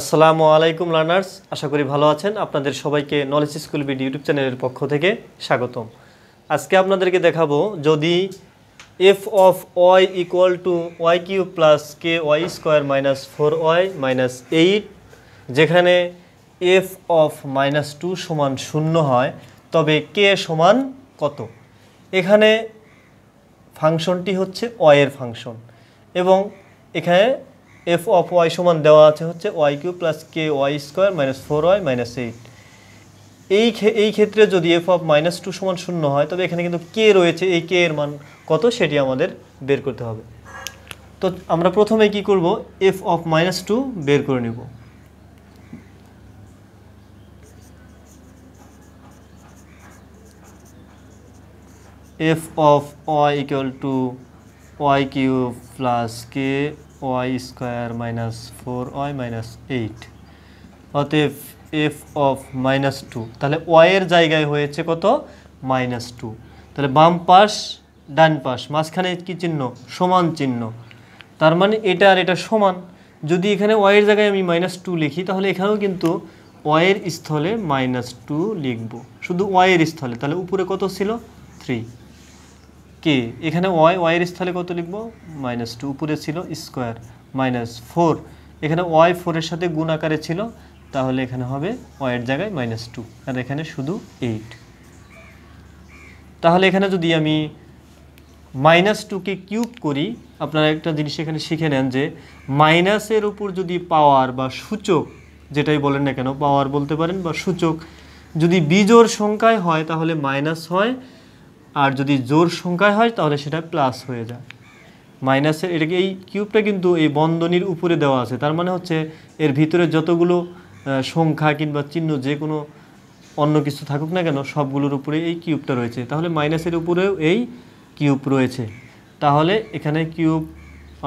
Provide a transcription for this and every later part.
আসসালামু আলাইকুম লার্নার্স আশা করি ভালো আছেন আপনাদের সবাইকে নলেজ স্কুল বিড ইউটিউব চ্যানেলের পক্ষ থেকে স্বাগতম আজকে আপনাদেরকে দেখাবো যদি f of y equal to y q plus k y square minus four y minus eight যেখানে এফ অফ মাইনাস টু সমান শূন্য হয় তবে কে সমান কত এখানে ফাংশনটি হচ্ছে ওয়ের ফাংশন এবং এখানে এফ অফ ওয়াই সমান দেওয়া আছে হচ্ছে y q plus k y square minus four y minus eight এই এই ক্ষেত্রে যদি এফ অফ মাইনাস টু সমান শূন্য হয় তবে এখানে কিন্তু কে রয়েছে এই কে এর মান কত সেটি আমাদের বের করতে হবে তো আমরা প্রথমে কি করব এফ অফ মাইনাস টু বের করে নেব f of y equal to y q plus k y square minus four y minus eight অতএব এফ অফ মাইনাস টু তাহলে ওয়াইয়ের জায়গায় হয়েছে কত মাইনাস টু তাহলে বাম পাশ ডান পাশ মাঝখানে কি চিহ্ন সমান চিহ্ন তার মানে এটা আর এটা সমান যদি এখানে ওয়াইয়ের জায়গায় আমি মাইনাস টু লিখি তাহলে এখানেও কিন্তু ওয়াইয়ের স্থলে মাইনাস টু লিখব শুধু ওয়াইয়ের স্থলে তাহলে উপরে কত ছিল থ্রি কে এখানে ওয়াই ওয়াইয়ের স্থলে কত লিখব মাইনাস টু উপরে ছিল স্কোয়ার মাইনাস ফোর এখানে ওয়াই ফোরের সাথে গুণ আকারে ছিল তাহলে এখানে হবে ওয়াইয়ের জায়গায় মাইনাস টু আর এখানে শুধু এইট তাহলে এখানে যদি আমি মাইনাস টুকে কিউব করি আপনারা একটা জিনিস এখানে শিখে নেন যে মাইনাসের উপর যদি পাওয়ার বা সূচক যেটাই বলেন না কেন পাওয়ার বলতে পারেন বা সূচক যদি বিজোর সংখ্যায় হয় তাহলে মাইনাস হয় আর যদি জোর সংখ্যায় হয় তাহলে সেটা প্লাস হয়ে যায় মাইনাসের এটাকে এই কিউবটা কিন্তু এই বন্ধনীর উপরে দেওয়া আছে তার মানে হচ্ছে এর ভিতরে যতগুলো সংখ্যা কিংবা চিহ্ন যে কোনো অন্য কিছু থাকুক না কেন সবগুলোর উপরে এই কিউবটা রয়েছে তাহলে মাইনাসের উপরেও এই কিউব রয়েছে তাহলে এখানে কিউব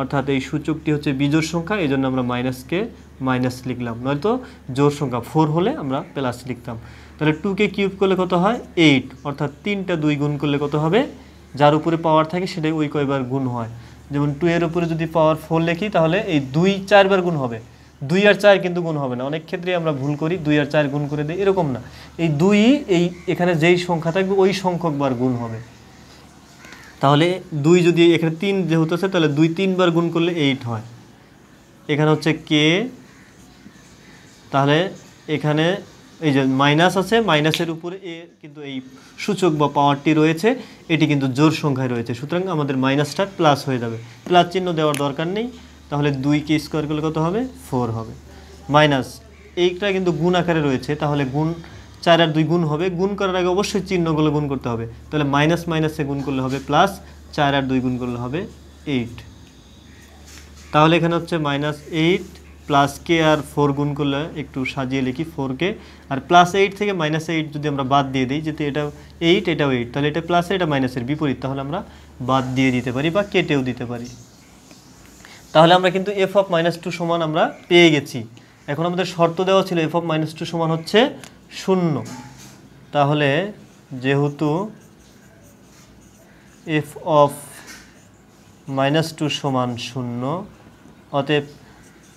অর্থাৎ এই সূচকটি হচ্ছে বিজোর সংখ্যা এই জন্য আমরা মাইনাসকে মাইনাস লিখলাম নয়তো জোর সংখ্যা ফোর হলে আমরা প্লাস লিখতাম তাহলে টুকে কিউব করলে কত হয় এইট অর্থাৎ তিনটা দুই গুণ করলে কত হবে যার উপরে পাওয়ার থাকে সেটাই ওই কয়বার গুণ হয় যেমন টু এর উপরে যদি পাওয়ার ফোর লেখি তাহলে এই দুই চারবার গুণ হবে দুই আর চার কিন্তু গুণ হবে না অনেক ক্ষেত্রে আমরা ভুল করি দুই আর চার গুণ করে দিই এরকম না এই দুই এই এখানে যেই সংখ্যা থাকবে ওই সংখ্যকবার গুণ হবে তাহলে দুই যদি এখানে তিন যেহেতু আছে তাহলে দুই তিনবার গুণ করলে এইট হয় এখানে হচ্ছে কে তাহলে এখানে এই যে মাইনাস আছে মাইনাসের উপরে এ কিন্তু এই সূচক বা পাওয়ারটি রয়েছে এটি কিন্তু জোর সংখ্যায় রয়েছে সুতরাং আমাদের মাইনাসটা প্লাস হয়ে যাবে প্লাস চিহ্ন দেওয়ার দরকার নেই তাহলে কে স্কোয়ার করলে কত হবে ফোর হবে মাইনাস এইটা কিন্তু গুণ আকারে রয়েছে তাহলে গুণ চার আর দুই গুণ হবে গুণ করার আগে অবশ্যই চিহ্নগুলো গুণ করতে হবে তাহলে মাইনাস মাইনাসে গুণ করলে হবে প্লাস চার আর দুই গুণ করলে হবে এইট তাহলে এখানে হচ্ছে মাইনাস এইট প্লাস কে আর ফোর গুণ করলে একটু সাজিয়ে লিখি ফোর কে আর প্লাস এইট থেকে মাইনাস এইট যদি আমরা বাদ দিয়ে দিই যেহেতু এটা এইট এটাও এইট তাহলে এটা প্লাস এটা মাইনাসের বিপরীত তাহলে আমরা বাদ দিয়ে দিতে পারি বা কেটেও দিতে পারি তাহলে আমরা কিন্তু এফ অফ মাইনাস টু সমান আমরা পেয়ে গেছি এখন আমাদের শর্ত দেওয়া ছিল এফ অফ মাইনাস টু সমান হচ্ছে শূন্য তাহলে যেহেতু এফ অফ মাইনাস টু সমান শূন্য অতএব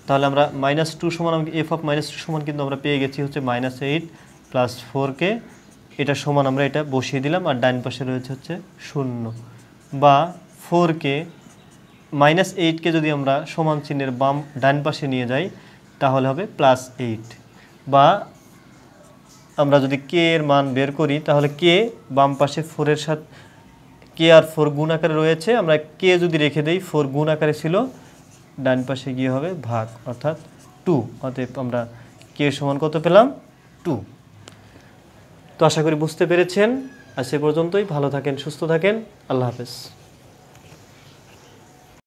তাহলে আমরা মাইনাস টু সমান এফ অফ মাইনাস টু সমান কিন্তু আমরা পেয়ে গেছি হচ্ছে মাইনাস এইট প্লাস ফোরকে এটা সমান আমরা এটা বসিয়ে দিলাম আর ডান পাশে রয়েছে হচ্ছে শূন্য বা ফোরকে মাইনাস এইটকে যদি আমরা সমান চিহ্নের বাম ডান পাশে নিয়ে যাই তাহলে হবে প্লাস এইট বা আমরা যদি কে এর মান বের করি তাহলে কে বাম পাশে ফোরের সাথে কে আর ফোর গুণ আকারে রয়েছে আমরা কে যদি রেখে দেই ফোর গুণ আকারে ছিল ডান পাশে গিয়ে হবে ভাগ অর্থাৎ টু অতএব আমরা কে সমান কত পেলাম টু তো আশা করি বুঝতে পেরেছেন আর সে পর্যন্তই ভালো থাকেন সুস্থ থাকেন আল্লাহ হাফেজ